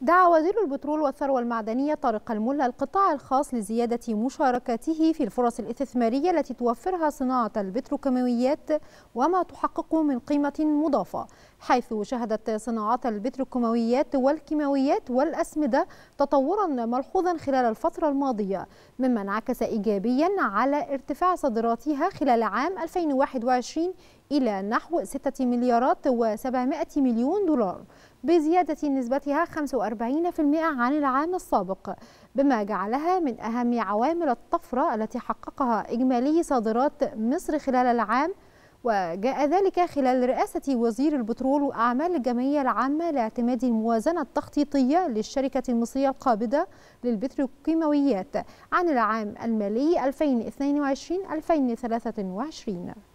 دعا وزير البترول والثروة المعدنية طارق الملا القطاع الخاص لزيادة مشاركته في الفرص الاستثمارية التي توفرها صناعة البتروكيماويات وما تحققه من قيمة مضافة حيث شهدت صناعات البتروكيماويات والكيماويات والأسمدة تطورا ملحوظا خلال الفترة الماضية مما انعكس إيجابيا على ارتفاع صادراتها خلال عام 2021 إلى نحو 6 مليارات و700 مليون دولار بزيادة نسبتها 45% عن العام السابق بما جعلها من أهم عوامل الطفرة التي حققها إجمالي صادرات مصر خلال العام وجاء ذلك خلال رئاسة وزير البترول وأعمال الجمعية العامة لاعتماد الموازنة التخطيطية للشركة المصرية القابضة للبتروكيماويات عن العام المالي 2022-2023